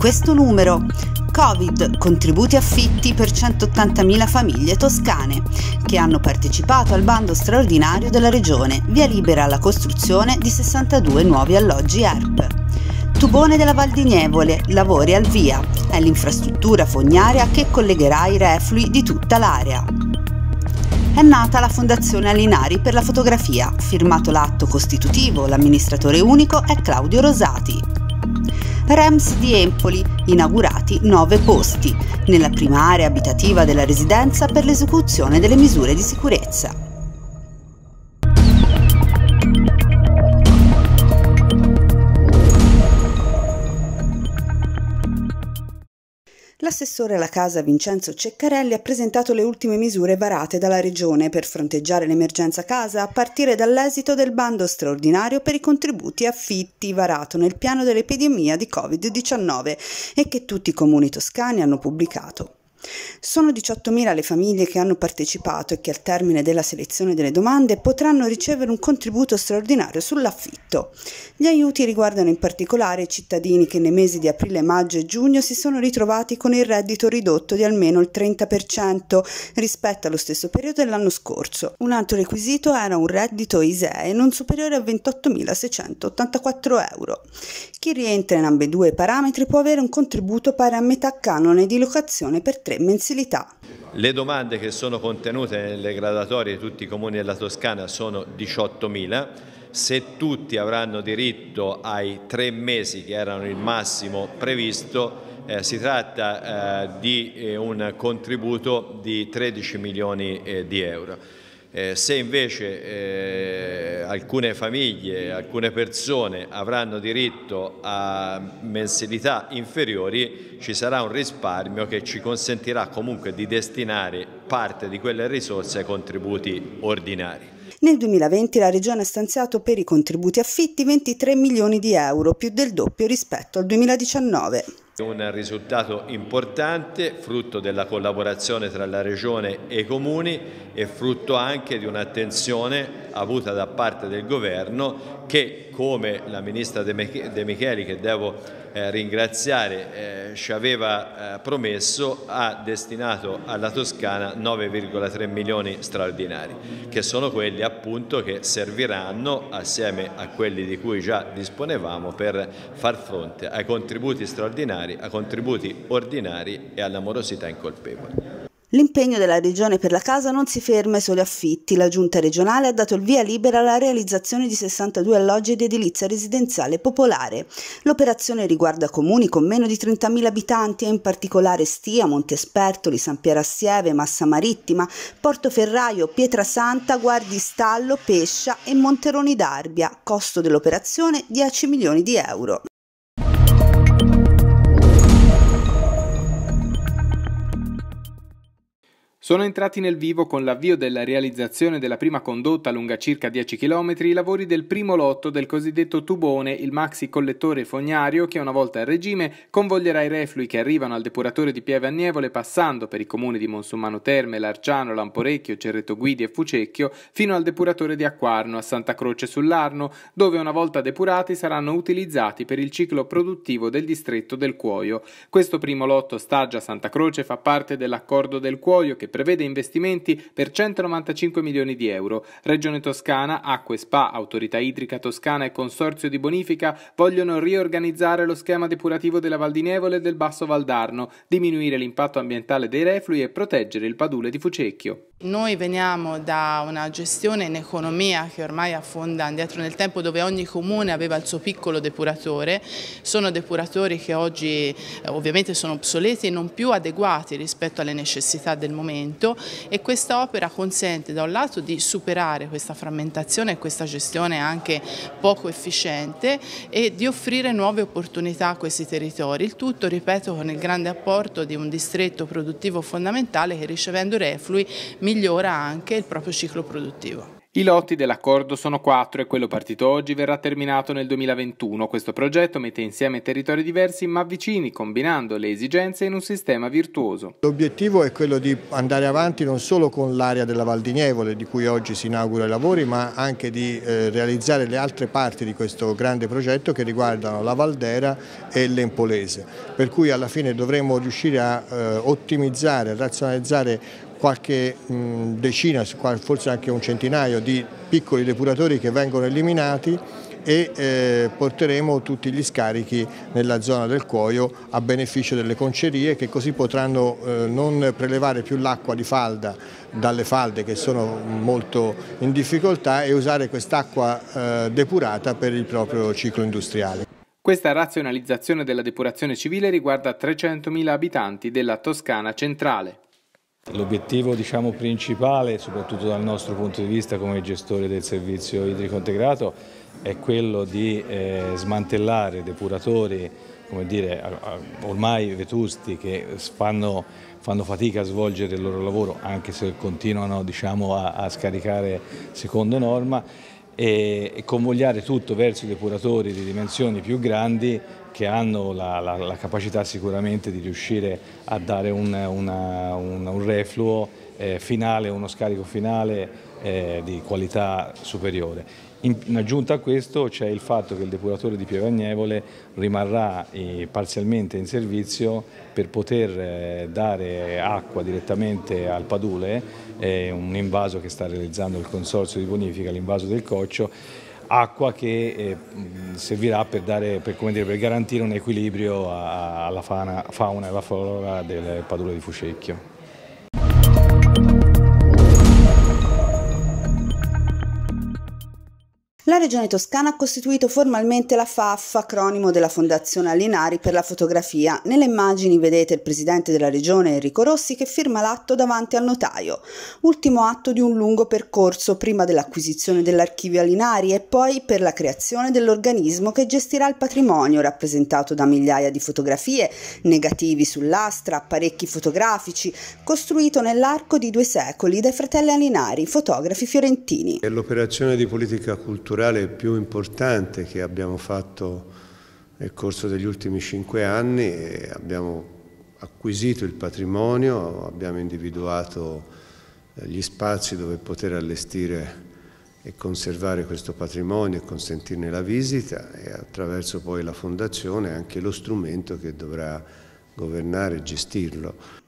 questo numero. Covid, contributi affitti per 180.000 famiglie toscane, che hanno partecipato al bando straordinario della Regione, via libera alla costruzione di 62 nuovi alloggi ERP. Tubone della Val di Nievole, lavori al via, è l'infrastruttura fognaria che collegherà i reflui di tutta l'area. È nata la Fondazione Alinari per la fotografia, firmato l'atto costitutivo, l'amministratore unico è Claudio Rosati. Rems di Empoli, inaugurati 9 posti, nella prima area abitativa della residenza per l'esecuzione delle misure di sicurezza. L'assessore alla casa Vincenzo Ceccarelli ha presentato le ultime misure varate dalla Regione per fronteggiare l'emergenza casa a partire dall'esito del bando straordinario per i contributi affitti varato nel piano dell'epidemia di Covid-19 e che tutti i comuni toscani hanno pubblicato. Sono 18.000 le famiglie che hanno partecipato e che al termine della selezione delle domande potranno ricevere un contributo straordinario sull'affitto. Gli aiuti riguardano in particolare i cittadini che nei mesi di aprile, maggio e giugno si sono ritrovati con il reddito ridotto di almeno il 30% rispetto allo stesso periodo dell'anno scorso. Un altro requisito era un reddito ISEE non superiore a 28.684 euro. Chi rientra in ambedue i parametri può avere un contributo pari a metà canone di locazione per 30 tre mensilità. Le domande che sono contenute nelle gradatorie di tutti i comuni della Toscana sono 18.000 se tutti avranno diritto ai tre mesi che erano il massimo previsto eh, si tratta eh, di eh, un contributo di 13 milioni eh, di euro. Eh, se invece eh, alcune famiglie, alcune persone avranno diritto a mensilità inferiori, ci sarà un risparmio che ci consentirà comunque di destinare parte di quelle risorse ai contributi ordinari. Nel 2020 la Regione ha stanziato per i contributi affitti 23 milioni di euro, più del doppio rispetto al 2019. Un risultato importante, frutto della collaborazione tra la Regione e i comuni e frutto anche di un'attenzione avuta da parte del governo che come la ministra De, Micheli che devo eh, ringraziare eh, ci aveva eh, promesso ha destinato alla Toscana 9,3 milioni straordinari che sono quelli appunto che serviranno assieme a quelli di cui già disponevamo per far fronte ai contributi straordinari, ai contributi ordinari e alla morosità incolpevole. L'impegno della Regione per la casa non si ferma ai soli affitti. La Giunta regionale ha dato il via libera alla realizzazione di 62 alloggi di edilizia residenziale popolare. L'operazione riguarda comuni con meno di 30.000 abitanti e in particolare Stia, Montespertoli, San Piero a Massa Marittima, Portoferraio, Pietrasanta, Guardistallo, Pescia e Monteroni d'Arbia. Costo dell'operazione 10 milioni di euro. Sono entrati nel vivo con l'avvio della realizzazione della prima condotta lunga circa 10 km i lavori del primo lotto del cosiddetto tubone, il maxi collettore fognario che una volta a regime convoglierà i reflui che arrivano al depuratore di Pieve Annevole passando per i comuni di Monsummano Terme, Larciano, Lamporecchio, Cerretto Guidi e Fucecchio fino al depuratore di Acquarno a Santa Croce sull'Arno, dove una volta depurati saranno utilizzati per il ciclo produttivo del distretto del Cuoio. Questo primo lotto staggia Santa Croce fa parte dell'accordo del Cuoio che prevede investimenti per 195 milioni di euro. Regione Toscana, Acque Spa, Autorità Idrica Toscana e Consorzio di Bonifica vogliono riorganizzare lo schema depurativo della Val di Nevole e del Basso Valdarno, diminuire l'impatto ambientale dei reflui e proteggere il padule di Fucecchio. Noi veniamo da una gestione in economia che ormai affonda indietro nel tempo dove ogni comune aveva il suo piccolo depuratore, sono depuratori che oggi eh, ovviamente sono obsoleti e non più adeguati rispetto alle necessità del momento e questa opera consente da un lato di superare questa frammentazione e questa gestione anche poco efficiente e di offrire nuove opportunità a questi territori, il tutto ripeto con il grande apporto di un distretto produttivo fondamentale che ricevendo reflui migliora anche il proprio ciclo produttivo. I lotti dell'accordo sono quattro e quello partito oggi verrà terminato nel 2021. Questo progetto mette insieme territori diversi ma vicini, combinando le esigenze in un sistema virtuoso. L'obiettivo è quello di andare avanti non solo con l'area della Val di Nievole, di cui oggi si inaugura i lavori, ma anche di eh, realizzare le altre parti di questo grande progetto che riguardano la Valdera e l'Empolese. Per cui alla fine dovremo riuscire a eh, ottimizzare, a razionalizzare qualche decina, forse anche un centinaio di piccoli depuratori che vengono eliminati e eh, porteremo tutti gli scarichi nella zona del cuoio a beneficio delle concerie che così potranno eh, non prelevare più l'acqua di falda dalle falde che sono molto in difficoltà e usare quest'acqua eh, depurata per il proprio ciclo industriale. Questa razionalizzazione della depurazione civile riguarda 300.000 abitanti della Toscana centrale. L'obiettivo diciamo, principale, soprattutto dal nostro punto di vista come gestore del servizio idrico integrato, è quello di eh, smantellare depuratori dire, ormai vetusti che fanno, fanno, fatica a svolgere il loro lavoro anche se continuano diciamo, a, a scaricare secondo norma e, e convogliare tutto verso depuratori di dimensioni più grandi che hanno la, la, la capacità sicuramente di riuscire a dare un, una, un, un refluo eh, finale, uno scarico finale eh, di qualità superiore. In, aggiunta a questo c'è il fatto che il depuratore di Pievagnevole rimarrà eh, parzialmente in servizio per poter eh, dare acqua direttamente al Padule, un invaso che sta realizzando il consorzio di bonifica, l'invaso del Coccio, acqua che eh, servirà per, dare, per, dire, per garantire un equilibrio alla fauna, fauna e alla flora del Padule di Fucecchio. La Regione Toscana ha costituito formalmente la FAF, acronimo della Fondazione Alinari per la fotografia. Nelle immagini vedete il presidente della Regione Enrico Rossi che firma l'atto davanti al notaio, ultimo atto di un lungo percorso prima dell'acquisizione dell'archivio Alinari e poi per la creazione dell'organismo che gestirà il patrimonio rappresentato da migliaia di fotografie, negativi sull'astra, apparecchi fotografici, costruito nell'arco di due secoli dai fratelli Alinari, fotografi fiorentini. L'operazione di politica culturale culturale più importante che abbiamo fatto nel corso degli ultimi cinque anni eh, abbiamo acquisito il patrimonio, abbiamo individuato eh, gli spazi dove poter allestire e conservare questo patrimonio e consentirne la visita e attraverso poi la fondazione anche lo strumento che dovrà governare e gestirlo.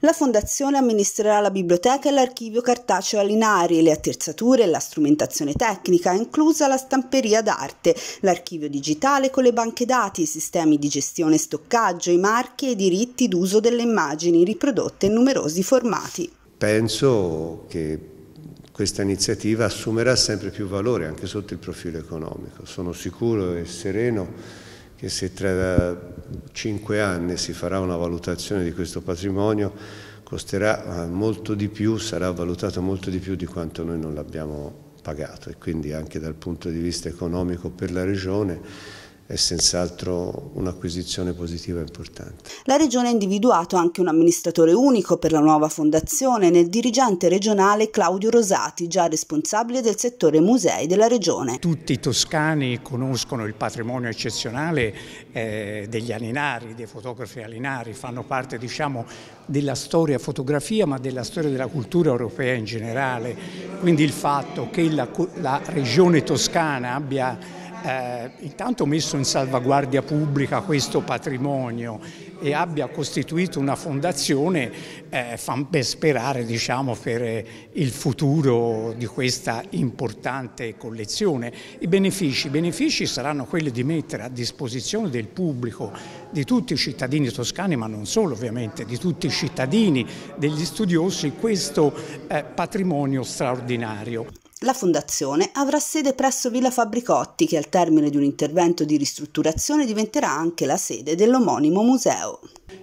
La Fondazione amministrerà la biblioteca e l'archivio cartaceo a Linari, le attrezzature e la strumentazione tecnica, inclusa la stamperia d'arte, l'archivio digitale con le banche dati, i sistemi di gestione e stoccaggio, i marchi e i diritti d'uso delle immagini riprodotte in numerosi formati. Penso che questa iniziativa assumerà sempre più valore anche sotto il profilo economico. Sono sicuro e sereno che se tra cinque anni si farà una valutazione di questo patrimonio costerà eh, molto di più, sarà valutato molto di più di quanto noi non l'abbiamo pagato e quindi anche dal punto di vista economico per la Regione è senz'altro un'acquisizione positiva e importante. La Regione ha individuato anche un amministratore unico per la nuova fondazione nel dirigente regionale Claudio Rosati, già responsabile del settore musei della Regione. Tutti i toscani conoscono il patrimonio eccezionale eh, degli alinari, dei fotografi alinari, fanno parte diciamo, della storia fotografia ma della storia della cultura europea in generale, quindi il fatto che la, la Regione toscana abbia eh, intanto messo in salvaguardia pubblica questo patrimonio e abbia costituito una fondazione eh, per sperare diciamo, per eh, il futuro di questa importante collezione. I benefici, I benefici saranno quelli di mettere a disposizione del pubblico, di tutti i cittadini toscani, ma non solo ovviamente, di tutti i cittadini, degli studiosi, questo eh, patrimonio straordinario. La fondazione avrà sede presso Villa Fabbricotti che al termine di un intervento di ristrutturazione diventerà anche la sede dell'omonimo museo.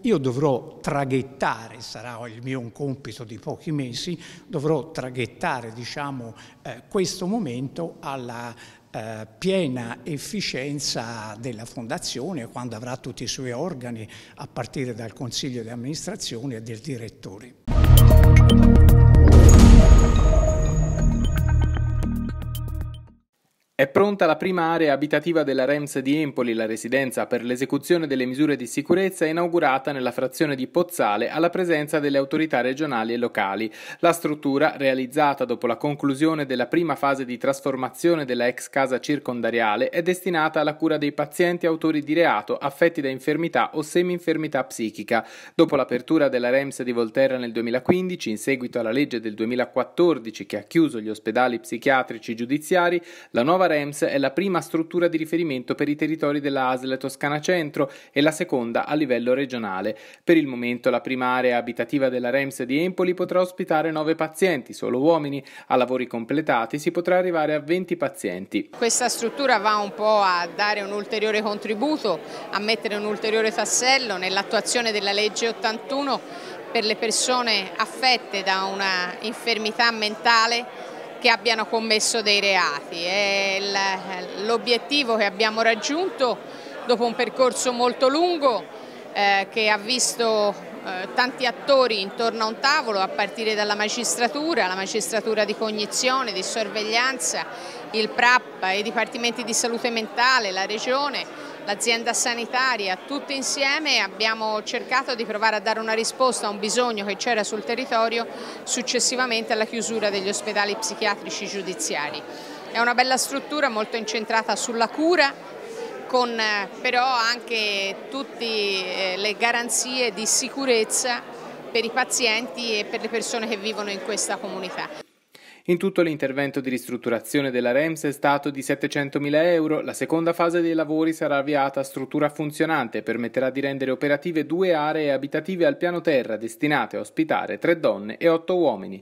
Io dovrò traghettare, sarà il mio compito di pochi mesi, dovrò traghettare diciamo, eh, questo momento alla eh, piena efficienza della Fondazione quando avrà tutti i suoi organi a partire dal Consiglio di amministrazione e del direttore. È pronta la prima area abitativa della REMS di Empoli, la residenza per l'esecuzione delle misure di sicurezza inaugurata nella frazione di Pozzale alla presenza delle autorità regionali e locali. La struttura, realizzata dopo la conclusione della prima fase di trasformazione della ex casa circondariale, è destinata alla cura dei pazienti autori di reato affetti da infermità o semi-infermità psichica. Dopo l'apertura della REMS di Volterra nel 2015, in seguito alla legge del 2014 che ha chiuso gli ospedali psichiatrici giudiziari, la nuova REMS è la prima struttura di riferimento per i territori della ASL Toscana Centro e la seconda a livello regionale. Per il momento la prima area abitativa della REMS di Empoli potrà ospitare 9 pazienti, solo uomini. A lavori completati si potrà arrivare a 20 pazienti. Questa struttura va un po' a dare un ulteriore contributo, a mettere un ulteriore tassello nell'attuazione della legge 81 per le persone affette da una infermità mentale che abbiano commesso dei reati. È l'obiettivo che abbiamo raggiunto dopo un percorso molto lungo eh, che ha visto eh, tanti attori intorno a un tavolo a partire dalla magistratura, la magistratura di cognizione, di sorveglianza, il PRAP, i dipartimenti di salute mentale, la regione l'azienda sanitaria, tutti insieme abbiamo cercato di provare a dare una risposta a un bisogno che c'era sul territorio successivamente alla chiusura degli ospedali psichiatrici giudiziari. È una bella struttura molto incentrata sulla cura, con eh, però anche tutte eh, le garanzie di sicurezza per i pazienti e per le persone che vivono in questa comunità. In tutto l'intervento di ristrutturazione della REMS è stato di 700.000 euro, la seconda fase dei lavori sarà avviata a struttura funzionante e permetterà di rendere operative due aree abitative al piano terra destinate a ospitare tre donne e otto uomini.